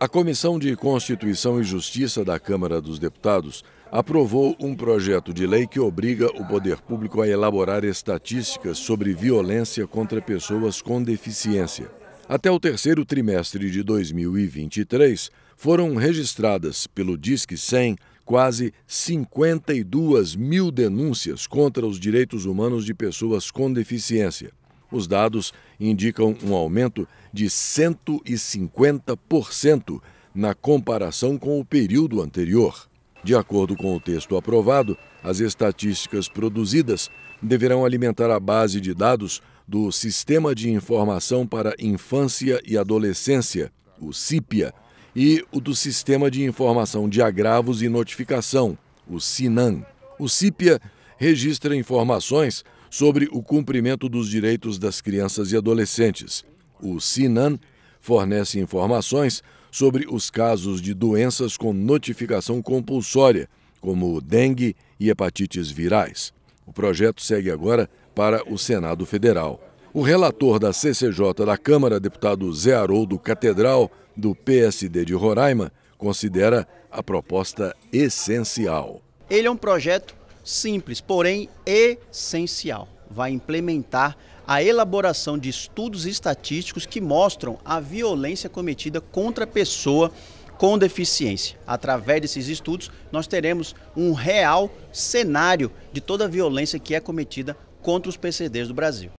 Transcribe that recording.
A Comissão de Constituição e Justiça da Câmara dos Deputados aprovou um projeto de lei que obriga o poder público a elaborar estatísticas sobre violência contra pessoas com deficiência. Até o terceiro trimestre de 2023, foram registradas pelo Disque 100 quase 52 mil denúncias contra os direitos humanos de pessoas com deficiência. Os dados indicam um aumento de 150% na comparação com o período anterior. De acordo com o texto aprovado, as estatísticas produzidas deverão alimentar a base de dados do Sistema de Informação para Infância e Adolescência, o CIPIA, e o do Sistema de Informação de Agravos e Notificação, o SINAM. O CIPIA registra informações sobre o cumprimento dos direitos das crianças e adolescentes. O SINAN fornece informações sobre os casos de doenças com notificação compulsória, como dengue e hepatites virais. O projeto segue agora para o Senado Federal. O relator da CCJ da Câmara, deputado Zé Haroldo Catedral, do PSD de Roraima, considera a proposta essencial. Ele é um projeto simples, porém essencial. Vai implementar a elaboração de estudos estatísticos que mostram a violência cometida contra a pessoa com deficiência. Através desses estudos, nós teremos um real cenário de toda a violência que é cometida contra os PCDs do Brasil.